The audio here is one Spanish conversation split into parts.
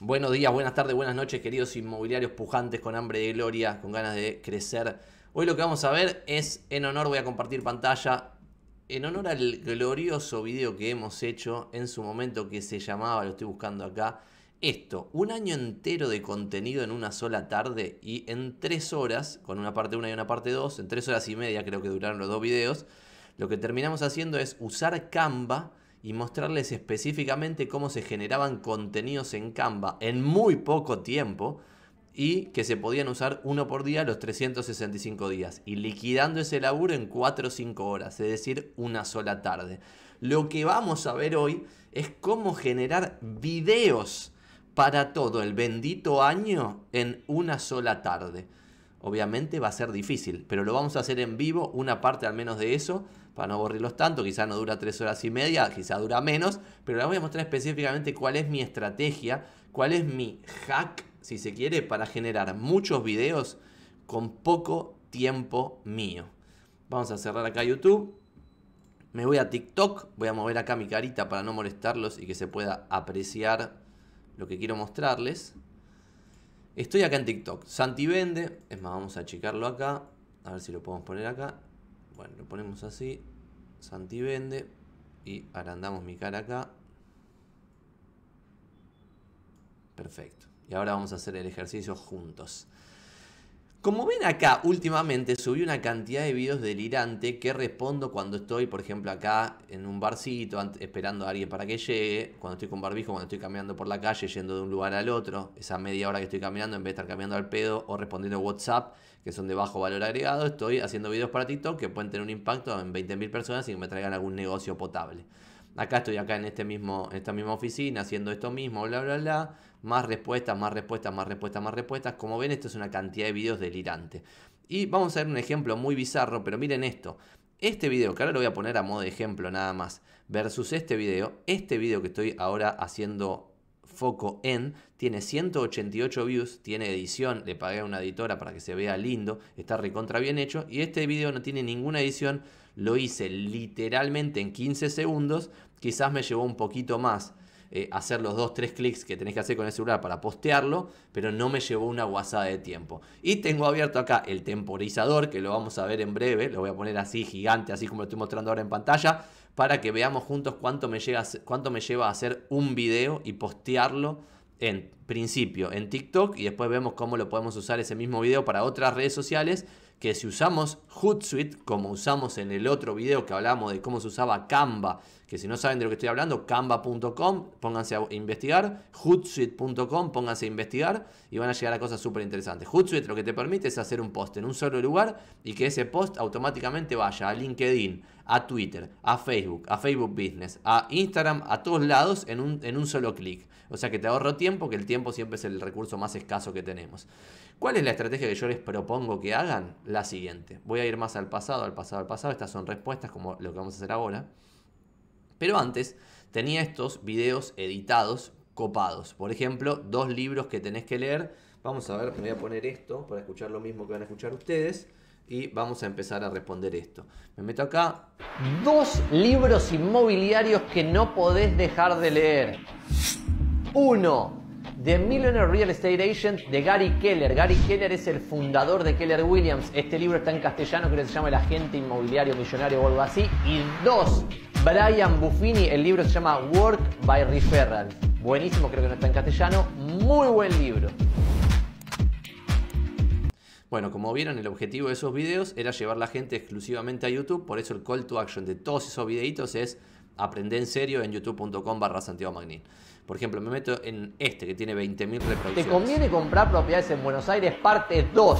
Buenos días, buenas tardes, buenas noches, queridos inmobiliarios pujantes con hambre de gloria, con ganas de crecer. Hoy lo que vamos a ver es, en honor, voy a compartir pantalla, en honor al glorioso video que hemos hecho en su momento que se llamaba, lo estoy buscando acá, esto, un año entero de contenido en una sola tarde y en tres horas, con una parte 1 y una parte 2, en tres horas y media creo que duraron los dos videos, lo que terminamos haciendo es usar Canva y mostrarles específicamente cómo se generaban contenidos en Canva en muy poco tiempo y que se podían usar uno por día los 365 días y liquidando ese laburo en 4 o 5 horas, es decir, una sola tarde. Lo que vamos a ver hoy es cómo generar videos para todo el bendito año en una sola tarde. Obviamente va a ser difícil, pero lo vamos a hacer en vivo, una parte al menos de eso, para no aburrirlos tanto, quizá no dura tres horas y media, quizá dura menos, pero les voy a mostrar específicamente cuál es mi estrategia, cuál es mi hack, si se quiere, para generar muchos videos con poco tiempo mío. Vamos a cerrar acá YouTube. Me voy a TikTok, voy a mover acá mi carita para no molestarlos y que se pueda apreciar lo que quiero mostrarles. Estoy acá en TikTok. Santi vende. Es más, vamos a checarlo acá. A ver si lo podemos poner acá. Bueno, lo ponemos así. Santi vende. Y arandamos mi cara acá. Perfecto. Y ahora vamos a hacer el ejercicio juntos. Como ven acá, últimamente subí una cantidad de videos delirante que respondo cuando estoy, por ejemplo, acá en un barcito, esperando a alguien para que llegue, cuando estoy con barbijo, cuando estoy caminando por la calle, yendo de un lugar al otro, esa media hora que estoy caminando, en vez de estar caminando al pedo o respondiendo WhatsApp, que son de bajo valor agregado, estoy haciendo videos para TikTok que pueden tener un impacto en 20.000 personas y que me traigan algún negocio potable acá estoy acá en este mismo, esta misma oficina haciendo esto mismo, bla, bla, bla. Más respuestas, más respuestas, más respuestas, más respuestas. Como ven, esto es una cantidad de videos delirante. Y vamos a ver un ejemplo muy bizarro, pero miren esto. Este video, que ahora lo voy a poner a modo de ejemplo nada más, versus este video, este video que estoy ahora haciendo foco en, tiene 188 views, tiene edición, le pagué a una editora para que se vea lindo, está recontra bien hecho. Y este video no tiene ninguna edición, lo hice literalmente en 15 segundos, quizás me llevó un poquito más. Eh, hacer los 2-3 clics que tenés que hacer con el celular para postearlo, pero no me llevó una guasada de tiempo. Y tengo abierto acá el temporizador, que lo vamos a ver en breve, lo voy a poner así gigante, así como lo estoy mostrando ahora en pantalla, para que veamos juntos cuánto me, cuánto me lleva a hacer un video y postearlo en principio en TikTok y después vemos cómo lo podemos usar ese mismo video para otras redes sociales que si usamos Hootsuite, como usamos en el otro video que hablamos de cómo se usaba Canva, que si no saben de lo que estoy hablando, canva.com, pónganse a investigar, hootsuite.com, pónganse a investigar y van a llegar a cosas súper interesantes. Hootsuite lo que te permite es hacer un post en un solo lugar y que ese post automáticamente vaya a LinkedIn, a Twitter, a Facebook, a Facebook Business, a Instagram, a todos lados en un, en un solo clic. O sea que te ahorro tiempo, que el tiempo siempre es el recurso más escaso que tenemos. ¿Cuál es la estrategia que yo les propongo que hagan? La siguiente. Voy a ir más al pasado, al pasado, al pasado. Estas son respuestas como lo que vamos a hacer ahora. Pero antes tenía estos videos editados, copados. Por ejemplo, dos libros que tenés que leer. Vamos a ver, me voy a poner esto para escuchar lo mismo que van a escuchar ustedes. Y vamos a empezar a responder esto. Me meto acá. Dos libros inmobiliarios que no podés dejar de leer. Uno, The Millionaire Real Estate Agent de Gary Keller. Gary Keller es el fundador de Keller Williams. Este libro está en castellano, creo que se llama El agente inmobiliario millonario o algo así. Y dos, Brian Buffini, el libro se llama Work by Referral. Buenísimo, creo que no está en castellano. Muy buen libro. Bueno, como vieron, el objetivo de esos videos era llevar la gente exclusivamente a YouTube, por eso el call to action de todos esos videitos es aprender en serio en youtube.com barra Santiago Magnin. Por ejemplo, me meto en este que tiene 20.000 reproducciones. Te conviene comprar propiedades en Buenos Aires, parte 2.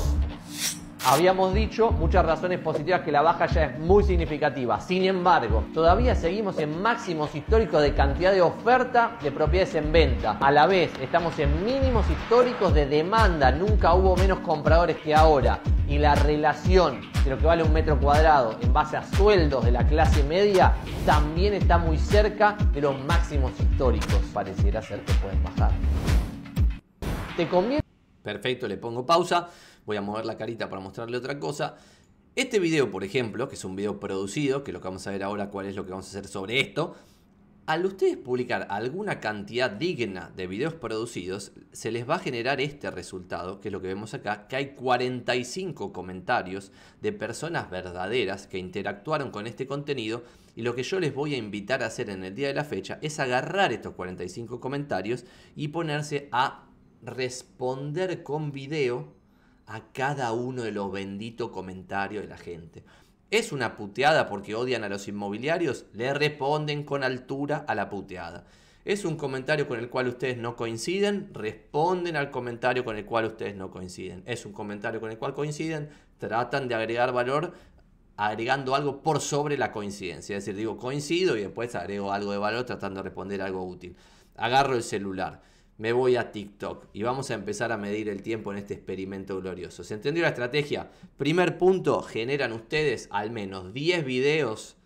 Habíamos dicho muchas razones positivas que la baja ya es muy significativa. Sin embargo, todavía seguimos en máximos históricos de cantidad de oferta de propiedades en venta. A la vez, estamos en mínimos históricos de demanda. Nunca hubo menos compradores que ahora. Y la relación de lo que vale un metro cuadrado en base a sueldos de la clase media también está muy cerca de los máximos históricos. Pareciera ser que pueden bajar. ¿Te conviene? Perfecto, le pongo pausa voy a mover la carita para mostrarle otra cosa. Este video, por ejemplo, que es un video producido, que lo que vamos a ver ahora cuál es lo que vamos a hacer sobre esto, al ustedes publicar alguna cantidad digna de videos producidos, se les va a generar este resultado, que es lo que vemos acá, que hay 45 comentarios de personas verdaderas que interactuaron con este contenido y lo que yo les voy a invitar a hacer en el día de la fecha es agarrar estos 45 comentarios y ponerse a responder con video a cada uno de los benditos comentarios de la gente. Es una puteada porque odian a los inmobiliarios, le responden con altura a la puteada. Es un comentario con el cual ustedes no coinciden, responden al comentario con el cual ustedes no coinciden. Es un comentario con el cual coinciden, tratan de agregar valor agregando algo por sobre la coincidencia. Es decir, digo coincido y después agrego algo de valor tratando de responder algo útil. Agarro el celular me voy a TikTok y vamos a empezar a medir el tiempo en este experimento glorioso. ¿Se entendió la estrategia? Primer punto, generan ustedes al menos 10 videos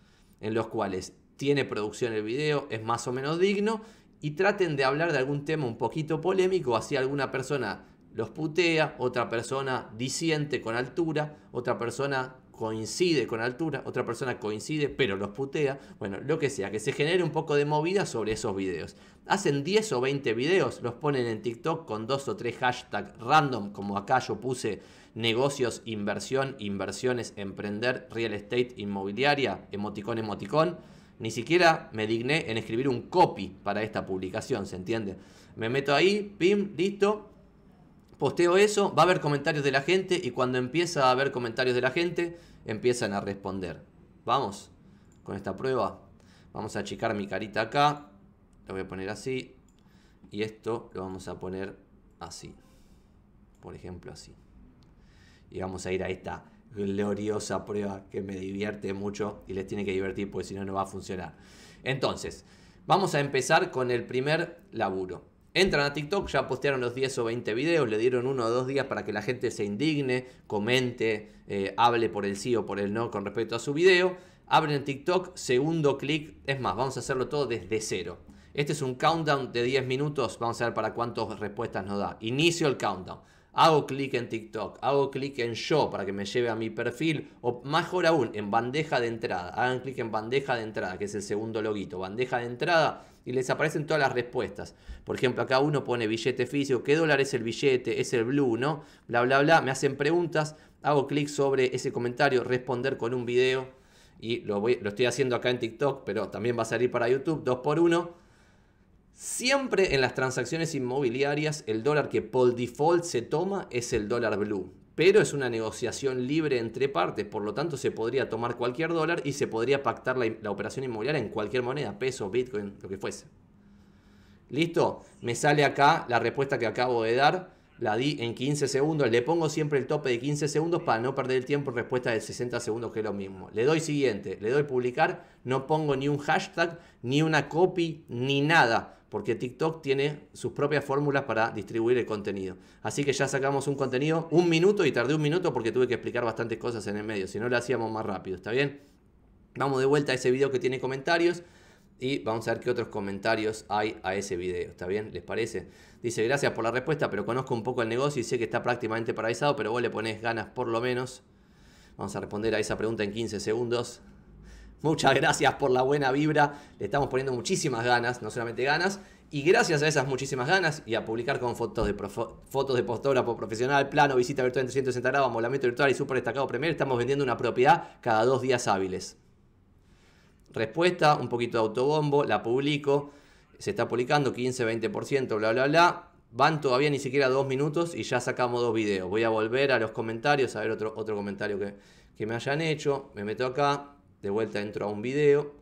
en los cuales tiene producción el video, es más o menos digno y traten de hablar de algún tema un poquito polémico, así alguna persona los putea, otra persona disiente con altura, otra persona coincide con altura, otra persona coincide pero los putea, bueno, lo que sea, que se genere un poco de movida sobre esos videos. Hacen 10 o 20 videos, los ponen en TikTok con dos o tres hashtags random, como acá yo puse negocios, inversión, inversiones, emprender, real estate, inmobiliaria, emoticón, emoticón. Ni siquiera me digné en escribir un copy para esta publicación, ¿se entiende? Me meto ahí, pim, listo, posteo eso, va a haber comentarios de la gente y cuando empieza a haber comentarios de la gente, empiezan a responder. Vamos con esta prueba. Vamos a achicar mi carita acá. Lo voy a poner así. Y esto lo vamos a poner así. Por ejemplo, así. Y vamos a ir a esta gloriosa prueba que me divierte mucho y les tiene que divertir porque si no, no va a funcionar. Entonces, vamos a empezar con el primer laburo. Entran a TikTok, ya postearon los 10 o 20 videos, le dieron uno o dos días para que la gente se indigne, comente, eh, hable por el sí o por el no con respecto a su video. Abren TikTok, segundo clic, es más, vamos a hacerlo todo desde cero. Este es un countdown de 10 minutos, vamos a ver para cuántas respuestas nos da. Inicio el countdown hago clic en TikTok, hago clic en yo para que me lleve a mi perfil o mejor aún en bandeja de entrada, hagan clic en bandeja de entrada que es el segundo loguito, bandeja de entrada y les aparecen todas las respuestas. Por ejemplo, acá uno pone billete físico, ¿qué dólar es el billete? ¿Es el blue? ¿No? Bla, bla, bla. Me hacen preguntas, hago clic sobre ese comentario, responder con un video. Y lo, estoy haciendo acá en TikTok, pero también va a salir para YouTube, Dos por uno. Siempre en las transacciones inmobiliarias, el dólar que por default se toma es el dólar blue pero es una negociación libre entre partes, por lo tanto se podría tomar cualquier dólar y se podría pactar la, operación inmobiliaria en cualquier moneda, peso, bitcoin, lo que fuese. ¿Listo? Me sale acá la respuesta que acabo de dar la di en 15 segundos. Le pongo siempre el tope de 15 segundos para no perder el tiempo en respuesta de 60 segundos, que es lo mismo. Le doy siguiente, le doy publicar, no pongo ni un hashtag, ni una copy, ni nada, porque TikTok tiene sus propias fórmulas para distribuir el contenido. Así que ya sacamos un contenido, un minuto, y tardé un minuto porque tuve que explicar bastantes cosas en el medio, si no lo hacíamos más rápido, ¿está bien? Vamos de vuelta a ese video que tiene comentarios y vamos a ver qué otros comentarios hay a ese video. ¿Está bien? ¿Les parece? Dice, gracias por la respuesta, pero conozco un poco el negocio y sé que está prácticamente paralizado, pero vos le ponés ganas por lo menos. Vamos a responder a esa pregunta en 15 segundos. Muchas gracias por la buena vibra. Le estamos poniendo muchísimas ganas, no solamente ganas. Y gracias a esas muchísimas ganas y a publicar con fotos de, fotos de postógrafo profesional, plano, visita virtual en 360 grados, amolamiento virtual y súper destacado Premier, estamos vendiendo una propiedad cada dos días hábiles respuesta, un poquito de autobombo, la publico, se está publicando 15-20%, bla, bla, bla. Van todavía ni siquiera dos minutos y ya sacamos dos videos. Voy a volver a los comentarios, a ver otro, otro comentario que, me hayan hecho. Me meto acá, de vuelta entro a un video.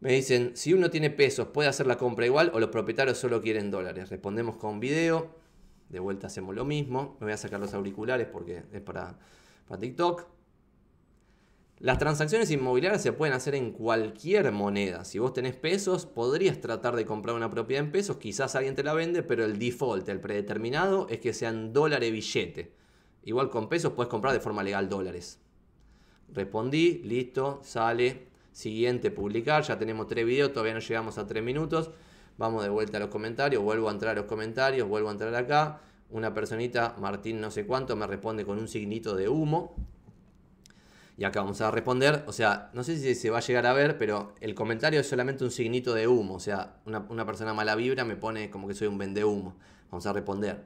Me dicen, si uno tiene pesos, ¿puede hacer la compra igual o los propietarios solo quieren dólares? Respondemos con video. De vuelta hacemos lo mismo. Me voy a sacar los auriculares porque es para, para TikTok. Las transacciones inmobiliarias se pueden hacer en cualquier moneda. Si vos tenés pesos, podrías tratar de comprar una propiedad en pesos, quizás alguien te la vende, pero el default, el predeterminado, es que sean dólares billete. Igual con pesos puedes comprar de forma legal dólares. Respondí, listo, sale, siguiente, publicar, ya tenemos tres videos, todavía no llegamos a tres minutos. Vamos de vuelta a los comentarios, vuelvo a entrar a los comentarios, vuelvo a entrar acá. Una personita, Martín no sé cuánto, me responde con un signito de humo y acá vamos a responder, o sea, no sé si se va a llegar a ver, pero el comentario es solamente un signito de humo. O sea, una, persona mala vibra me pone como que soy un vende humo. Vamos a responder.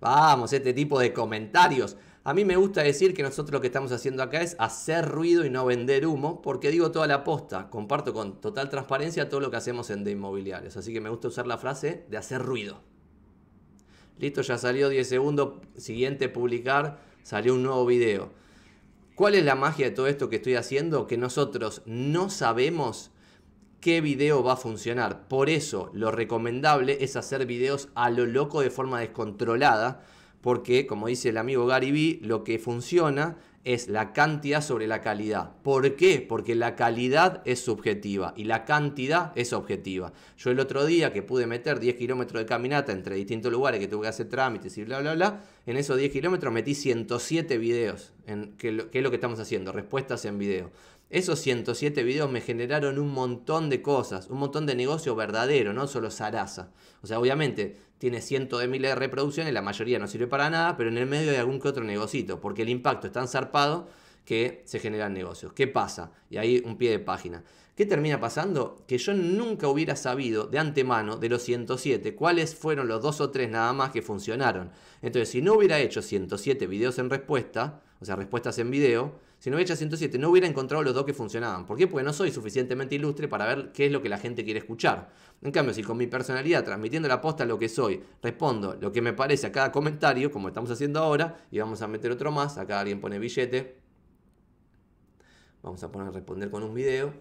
Vamos, este tipo de comentarios. A mí me gusta decir que nosotros lo que estamos haciendo acá es hacer ruido y no vender humo, porque digo toda la posta, comparto con total transparencia todo lo que hacemos en de inmobiliarios. Así que me gusta usar la frase de hacer ruido. Listo, ya salió 10 segundos, siguiente publicar, salió un nuevo video. ¿Cuál es la magia de todo esto que estoy haciendo? Que nosotros no sabemos qué video va a funcionar. Por eso lo recomendable es hacer videos a lo loco de forma descontrolada. Porque, como dice el amigo Gary lo que funciona es la cantidad sobre la calidad. ¿Por qué? Porque la calidad es subjetiva y la cantidad es objetiva. Yo el otro día que pude meter 10 kilómetros de caminata entre distintos lugares que tuve que hacer trámites y bla, bla, bla, en esos 10 kilómetros metí 107 videos, en, que, es lo que estamos haciendo, respuestas en video. Esos 107 videos me generaron un montón de cosas, un montón de negocio verdadero, no solo zaraza. O sea, obviamente tiene cientos de miles de reproducciones, la mayoría no sirve para nada, pero en el medio hay algún que otro negocito, porque el impacto es tan zarpado que se generan negocios. ¿Qué pasa? Y ahí un pie de página. ¿Qué termina pasando? Que yo nunca hubiera sabido de antemano de los 107 cuáles fueron los dos o tres nada más que funcionaron. Entonces, si no hubiera hecho 107 videos en respuesta, o sea, respuestas en video, si no hubiera hecho 107, no hubiera encontrado los dos que funcionaban. ¿Por qué? Porque no soy suficientemente ilustre para ver qué es lo que la gente quiere escuchar. En cambio, si con mi personalidad, transmitiendo la posta lo que soy, respondo lo que me parece a cada comentario, como estamos haciendo ahora, y vamos a meter otro más, acá alguien pone billete. Vamos a poner responder con un video.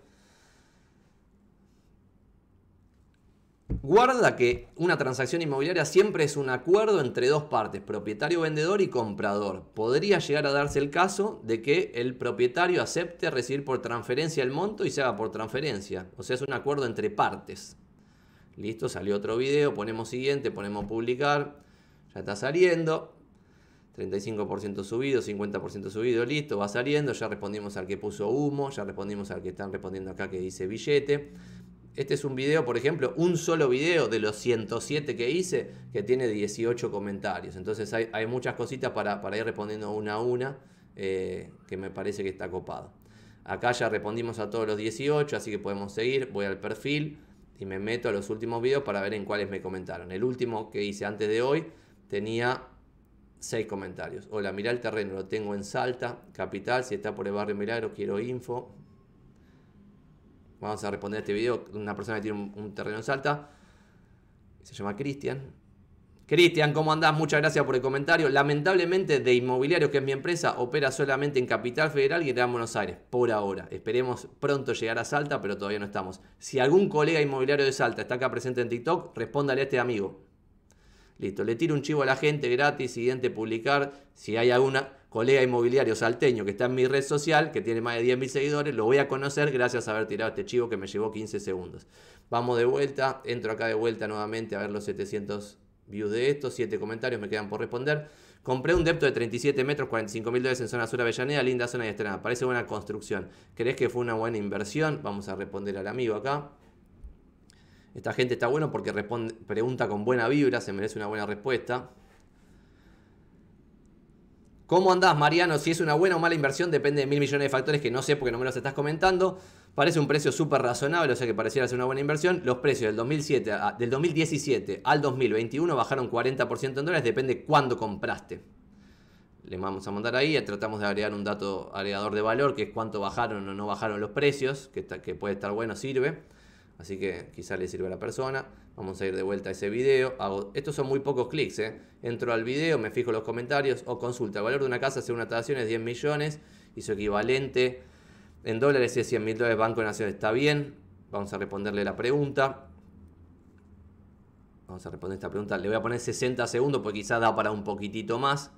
Guarda que una transacción inmobiliaria siempre es un acuerdo entre dos partes, propietario, vendedor y comprador. Podría llegar a darse el caso de que el propietario acepte recibir por transferencia el monto y se haga por transferencia. O sea, es un acuerdo entre partes. Listo, salió otro video, ponemos siguiente, ponemos publicar. Ya está saliendo. 35% subido, 50% subido, listo, va saliendo, ya respondimos al que puso humo, ya respondimos al que están respondiendo acá que dice billete, este es un video, por ejemplo, un solo video de los 107 que hice, que tiene 18 comentarios. Entonces hay, muchas cositas para, ir respondiendo una a una, eh, que me parece que está copado. Acá ya respondimos a todos los 18, así que podemos seguir. Voy al perfil y me meto a los últimos videos para ver en cuáles me comentaron. El último que hice antes de hoy tenía 6 comentarios. Hola, mirá el terreno, lo tengo en Salta, capital. Si está por el barrio Milagro, quiero info. Vamos a responder este video una persona que tiene un, terreno en Salta. Se llama Cristian. Cristian, ¿cómo andás? Muchas gracias por el comentario. Lamentablemente, de inmobiliario, que es mi empresa, opera solamente en Capital Federal y en Buenos Aires, por ahora. Esperemos pronto llegar a Salta, pero todavía no estamos. Si algún colega inmobiliario de Salta está acá presente en TikTok, respóndale a este amigo. Listo, le tiro un chivo a la gente gratis, siguiente publicar. Si hay alguna, colega inmobiliario salteño que está en mi red social, que tiene más de 10.000 seguidores, lo voy a conocer gracias a haber tirado este chivo que me llevó 15 segundos. Vamos de vuelta, entro acá de vuelta nuevamente a ver los 700 views de esto, 7 comentarios me quedan por responder. Compré un depto de 37 metros, 45 mil dólares en zona sur Avellaneda, linda zona y estrenada. Parece buena construcción. ¿Crees que fue una buena inversión? Vamos a responder al amigo acá. Esta gente está bueno porque pregunta con buena vibra, se merece una buena respuesta. ¿Cómo andás, Mariano? Si es una buena o mala inversión depende de mil millones de factores que no sé porque no me los estás comentando. Parece un precio súper razonable, o sea que pareciera ser una buena inversión. Los precios del, del 2017 al 2021 bajaron 40% en dólares, depende cuándo compraste. Le vamos a mandar ahí, tratamos de agregar un dato agregador de valor, que es cuánto bajaron o no bajaron los precios, que, que puede estar bueno, sirve. Así que quizá le sirve a la persona. Vamos a ir de vuelta a ese video. estos son muy pocos clics. ¿eh? Entro al video, me fijo los comentarios o consulta. El valor de una casa según traducción es 10 millones y su equivalente en dólares es 100 mil dólares. Banco de Naciones está bien. Vamos a responderle la pregunta. Vamos a responder esta pregunta. Le voy a poner 60 segundos porque quizá da para un poquitito más.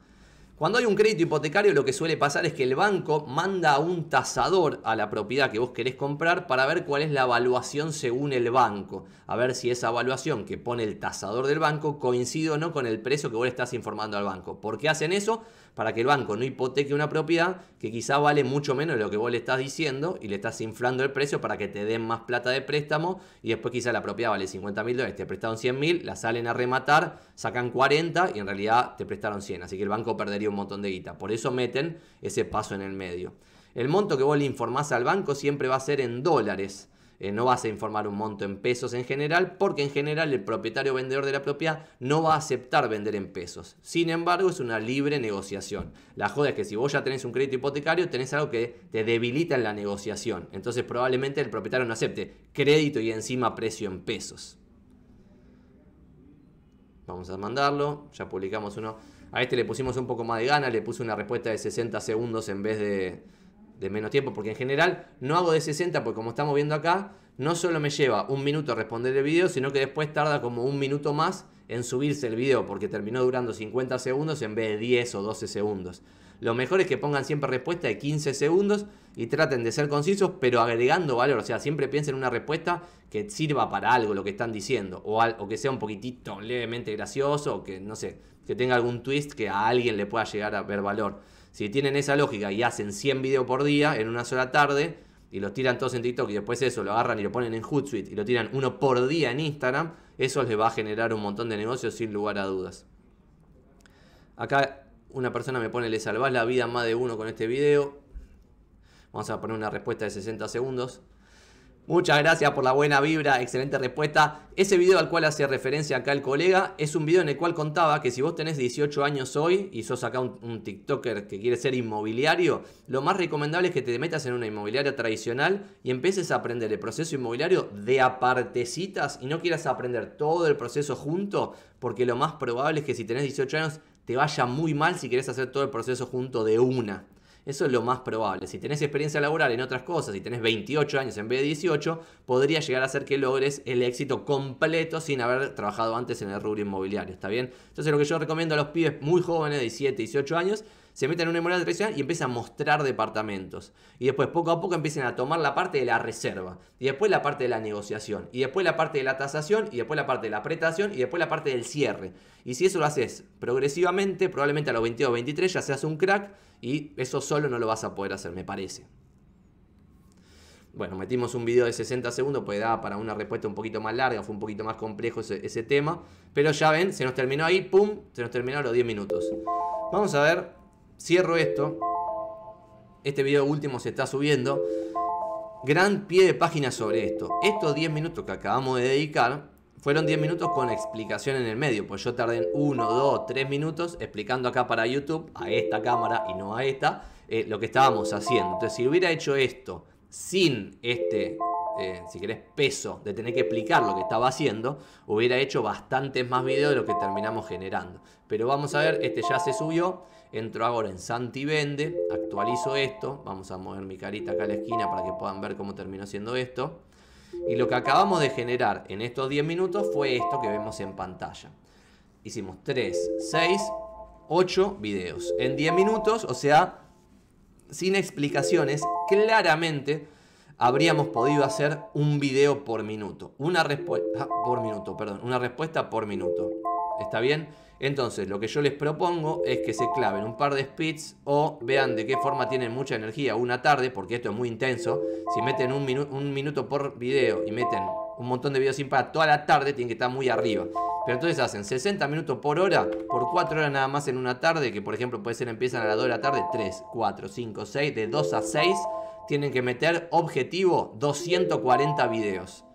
Cuando hay un crédito hipotecario lo que suele pasar es que el banco manda a un tasador a la propiedad que vos querés comprar para ver cuál es la evaluación según el banco, a ver si esa evaluación que pone el tasador del banco coincide o no con el precio que vos le estás informando al banco. ¿Por qué hacen eso? para que el banco no hipoteque una propiedad que quizá vale mucho menos de lo que vos le estás diciendo y le estás inflando el precio para que te den más plata de préstamo y después quizá la propiedad vale 50 mil dólares, te prestaron 100 mil, la salen a rematar, sacan 40 y en realidad te prestaron 100, así que el banco perdería un montón de guita. Por eso meten ese paso en el medio. El monto que vos le informás al banco siempre va a ser en dólares. Eh, no vas a informar un monto en pesos en general, porque en general el propietario vendedor de la propiedad no va a aceptar vender en pesos. Sin embargo, es una libre negociación. La joda es que si vos ya tenés un crédito hipotecario, tenés algo que te debilita en la negociación. Entonces probablemente el propietario no acepte crédito y encima precio en pesos. Vamos a mandarlo, ya publicamos uno. A este le pusimos un poco más de gana, le puse una respuesta de 60 segundos en vez de de menos tiempo, porque en general no hago de 60, porque como estamos viendo acá, no solo me lleva un minuto responder el video, sino que después tarda como un minuto más en subirse el video, porque terminó durando 50 segundos en vez de 10 o 12 segundos. Lo mejor es que pongan siempre respuesta de 15 segundos y traten de ser concisos, pero agregando valor. O sea, siempre piensen en una respuesta que sirva para algo lo que están diciendo, o, o que sea un poquitito levemente gracioso, o que no sé, que tenga algún twist que a alguien le pueda llegar a ver valor. Si tienen esa lógica y hacen 100 videos por día en una sola tarde y los tiran todos en TikTok y después eso lo agarran y lo ponen en Hootsuite y lo tiran uno por día en Instagram, eso les va a generar un montón de negocios sin lugar a dudas. Acá una persona me pone, le salvás la vida a más de uno con este video. Vamos a poner una respuesta de 60 segundos. Muchas gracias por la buena vibra, excelente respuesta. Ese video al cual hace referencia acá el colega es un video en el cual contaba que si vos tenés 18 años hoy y sos acá un, TikToker que quiere ser inmobiliario, lo más recomendable es que te metas en una inmobiliaria tradicional y empieces a aprender el proceso inmobiliario de apartecitas y no quieras aprender todo el proceso junto, porque lo más probable es que si tenés 18 años te vaya muy mal si querés hacer todo el proceso junto de una. Eso es lo más probable. Si tenés experiencia laboral en otras cosas, si tenés 28 años en vez de 18, podría llegar a ser que logres el éxito completo sin haber trabajado antes en el rubro inmobiliario, ¿está bien? Entonces lo que yo recomiendo a los pibes muy jóvenes, de 17, 18 años, se meten en una de tradicional y empiezan a mostrar departamentos. Y después poco a poco empiezan a tomar la parte de la reserva, y después la parte de la negociación, y después la parte de la tasación, y después la parte de la apretación. y después la parte del cierre. Y si eso lo haces progresivamente, probablemente a los 22 o 23 ya hace un crack y eso solo no lo vas a poder hacer, me parece. Bueno, metimos un video de 60 segundos, pues da para una respuesta un poquito más larga, fue un poquito más complejo ese, ese tema. Pero ya ven, se nos terminó ahí, ¡pum! Se nos terminó a los 10 minutos. Vamos a ver cierro esto. Este video último se está subiendo. Gran pie de página sobre esto. Estos 10 minutos que acabamos de dedicar fueron 10 minutos con explicación en el medio, pues yo tardé 1, 2, 3 minutos explicando acá para YouTube, a esta cámara y no a esta, eh, lo que estábamos haciendo. Entonces, si hubiera hecho esto sin este eh, si querés, peso de tener que explicar lo que estaba haciendo, hubiera hecho bastantes más videos de lo que terminamos generando. Pero vamos a ver, este ya se subió, entro ahora en Santi Vende, actualizo esto, vamos a mover mi carita acá a la esquina para que puedan ver cómo terminó siendo esto. Y lo que acabamos de generar en estos 10 minutos fue esto que vemos en pantalla. Hicimos 3, 6, 8 videos en 10 minutos, o sea, sin explicaciones, claramente habríamos podido hacer un video por minuto. Una respuesta ah, por minuto, perdón, una respuesta por minuto. ¿Está bien? Entonces, lo que yo les propongo es que se claven un par de speeds o vean de qué forma tienen mucha energía una tarde, porque esto es muy intenso. Si meten un, un minuto por video y meten un montón de videos sin parar toda la tarde, tienen que estar muy arriba. Pero entonces hacen 60 minutos por hora, por 4 horas nada más en una tarde, que por ejemplo puede ser empiezan a las 2 de la tarde, 3, 4, 5, 6, de 2 a 6 tienen que meter objetivo 240 videos.